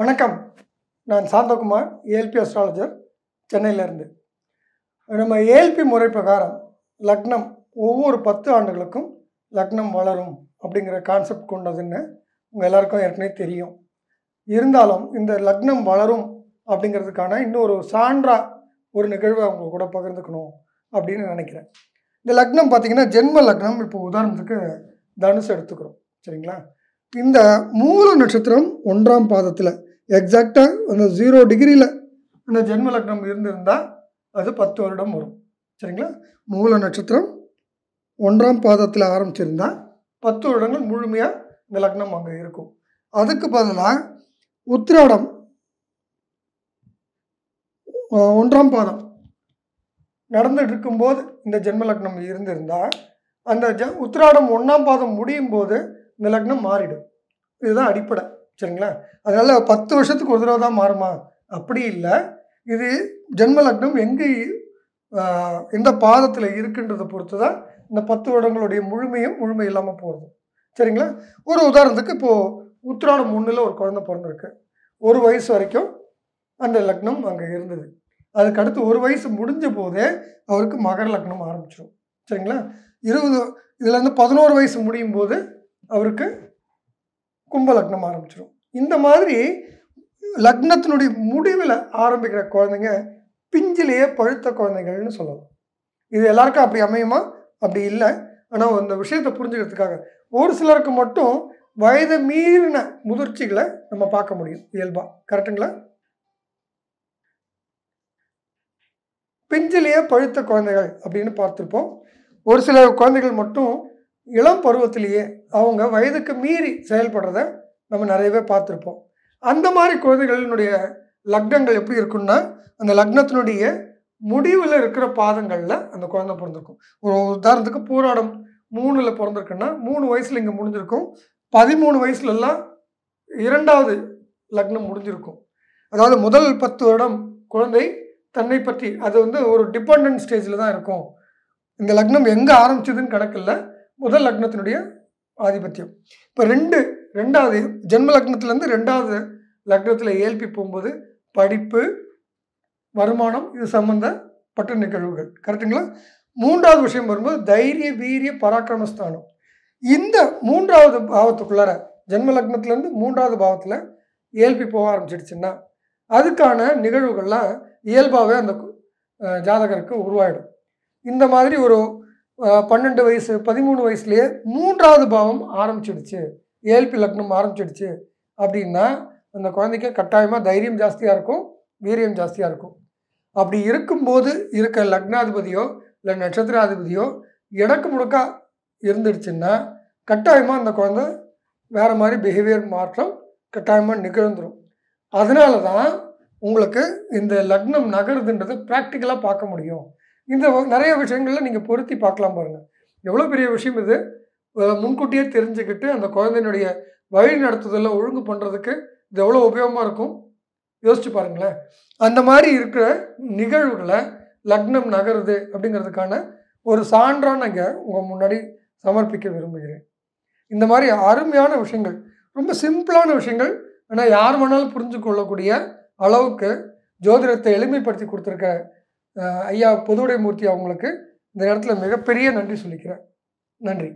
வணக்கம் நான் Santhakumar ALP astrologer சென்னையிலேருந்து நம்ம ஏஎல்பி முறை பிரகாரம் லக்னம் ஒவ்வொரு பத்து ஆண்டுகளுக்கும் லக்னம் வளரும் அப்படிங்கிற கான்செப்ட் கொண்டதுன்னு உங்கள் எல்லாருக்கும் ஏற்கனவே தெரியும் இருந்தாலும் இந்த லக்னம் வளரும் அப்படிங்கிறதுக்கான இன்னொரு சான்றாக ஒரு நிகழ்வை அவங்க கூட பகிர்ந்துக்கணும் அப்படின்னு நினைக்கிறேன் இந்த லக்னம் பார்த்திங்கன்னா ஜென்ம லக்னம் இப்போ உதாரணத்துக்கு தனுசு எடுத்துக்கிறோம் சரிங்களா இந்த மூல நட்சத்திரம் ஒன்றாம் பாதத்தில் எக்ஸாக்டாக அந்த ஜீரோ டிகிரியில் அந்த ஜென்ம லக்னம் இருந்திருந்தால் அது பத்து வருடம் வரும் சரிங்களா மூல நட்சத்திரம் ஒன்றாம் பாதத்தில் ஆரம்பிச்சிருந்தால் பத்து வருடங்கள் முழுமையாக இந்த லக்னம் அங்கே இருக்கும் அதுக்கு பதிலாக உத்திராடம் ஒன்றாம் பாதம் நடந்துட்டு இருக்கும்போது இந்த ஜென்ம லக்னம் இருந்திருந்தால் அந்த ஜ உத்திராடம் ஒன்றாம் பாதம் முடியும் போது இந்த லக்னம் மாறிடும் இதுதான் அடிப்படை சரிங்களா அதனால் பத்து வருஷத்துக்கு ஒரு தடவை தான் மாறுமா அப்படி இல்லை இது ஜென்ம லக்னம் எங்கே எந்த பாதத்தில் இருக்குன்றதை பொறுத்து தான் இந்த பத்து வருடங்களுடைய முழுமையும் முழுமை இல்லாமல் போகிறது சரிங்களா ஒரு உதாரணத்துக்கு இப்போது உத்திராடம் ஒன்றில் ஒரு குழந்தை பிறந்திருக்கு ஒரு வயசு வரைக்கும் அந்த லக்னம் அங்கே இருந்தது அதுக்கு அடுத்து ஒரு வயசு முடிஞ்ச போதே அவருக்கு மகர லக்னம் ஆரம்பிச்சிடும் சரிங்களா இருபது இதுலேருந்து பதினோரு வயசு முடியும் போது அவருக்கு கும்ப லக்னம் ஆரம்பிச்சிடும் இந்த மாதிரி லக்னத்தினுடைய முடிவில் ஆரம்பிக்கிற குழந்தைங்க பிஞ்சிலேயே பழுத்த குழந்தைகள்னு சொல்லலாம் இது எல்லாருக்கும் அப்படி அமையுமா அப்படி இல்லை ஆனால் அந்த விஷயத்தை புரிஞ்சுக்கிறதுக்காக ஒரு சிலருக்கு மட்டும் வயது மீறின முதிர்ச்சிகளை நம்ம பார்க்க முடியும் இயல்பா கரெக்டுங்களா பிஞ்சிலேயே பழுத்த குழந்தைகள் அப்படின்னு பார்த்துருப்போம் ஒரு சில குழந்தைகள் மட்டும் இளம் பருவத்திலேயே அவங்க வயதுக்கு மீறி செயல்படுறத நம்ம நிறையவே பார்த்துருப்போம் அந்த மாதிரி குழந்தைகளினுடைய லக்னங்கள் எப்படி இருக்குன்னா அந்த லக்னத்தினுடைய முடிவில் இருக்கிற பாதங்களில் அந்த குழந்தை பிறந்திருக்கும் ஒரு உதாரணத்துக்கு பூராடம் மூணில் பிறந்திருக்குன்னா மூணு வயசில் இங்கே முடிஞ்சிருக்கும் பதிமூணு வயசுலலாம் இரண்டாவது லக்னம் முடிஞ்சிருக்கும் அதாவது முதல் பத்து வருடம் குழந்தை தன்னை பற்றி அது வந்து ஒரு டிபெண்டன்ட் ஸ்டேஜில் தான் இருக்கும் இந்த லக்னம் எங்கே ஆரம்பிச்சதுன்னு கணக்கில் முதல் லக்னத்தினுடைய ஆதிபத்தியம் இப்போ ரெண்டு ரெண்டாவது ஜென்ம லக்னத்துலேருந்து ரெண்டாவது லக்னத்தில் ஏல்பி போகும்போது படிப்பு வருமானம் இது சம்மந்தப்பட்ட நிகழ்வுகள் கரெக்டுங்களா மூன்றாவது விஷயம் வரும்போது தைரிய வீரிய பராக்கிரமஸ்தானம் இந்த மூன்றாவது பாவத்துக்குள்ளார ஜென்ம லக்னத்துலேருந்து மூன்றாவது பாவத்தில் ஏல்பி போக ஆரம்பிச்சிடுச்சுன்னா அதுக்கான நிகழ்வுகள்லாம் இயல்பாகவே அந்த ஜாதகருக்கு உருவாயிடும் இந்த மாதிரி ஒரு பன்னெண்டு வயசு பதிமூணு வயசுலேயே மூன்றாவது பாவம் ஆரம்பிச்சிடுச்சு ஏழ்பி லக்னம் ஆரம்பிச்சிடுச்சு அப்படின்னா அந்த குழந்தைக்கு கட்டாயமாக தைரியம் ஜாஸ்தியாக இருக்கும் வீரியம் ஜாஸ்தியாக இருக்கும் அப்படி இருக்கும்போது இருக்க லக்னாதிபதியோ இல்லை நட்சத்திராதிபதியோ இடக்கு முடக்கா இருந்துடுச்சுன்னா கட்டாயமாக அந்த குழந்த வேறு மாதிரி பிஹேவியர் மாற்றம் கட்டாயமாக நிகழ்ந்துடும் அதனால தான் உங்களுக்கு இந்த லக்னம் நகருதுன்றது ப்ராக்டிக்கலாக பார்க்க முடியும் இந்த நிறைய விஷயங்களில் நீங்கள் பொருத்தி பார்க்கலாம் பாருங்கள் எவ்வளோ பெரிய விஷயம் இது முன்கூட்டியே தெரிஞ்சுக்கிட்டு அந்த குழந்தையினுடைய வழி நடத்துதலில் ஒழுங்கு பண்ணுறதுக்கு இது எவ்வளோ உபயோகமாக இருக்கும் யோசிச்சு பாருங்களேன் அந்த மாதிரி இருக்கிற நிகழ்வுகளை லக்னம் நகருது அப்படிங்கிறதுக்கான ஒரு சான்றான நாங்கள் உங்கள் முன்னாடி சமர்ப்பிக்க விரும்புகிறேன் இந்த மாதிரி அருமையான விஷயங்கள் ரொம்ப சிம்பிளான விஷயங்கள் ஆனால் யார் வேணாலும் புரிஞ்சு கொள்ளக்கூடிய அளவுக்கு ஜோதிடத்தை எளிமைப்படுத்தி கொடுத்துருக்க ஐயா பொதுவுடைமூர்த்தி அவங்களுக்கு இந்த நேரத்தில் மிகப்பெரிய நன்றி சொல்லிக்கிறேன் நன்றி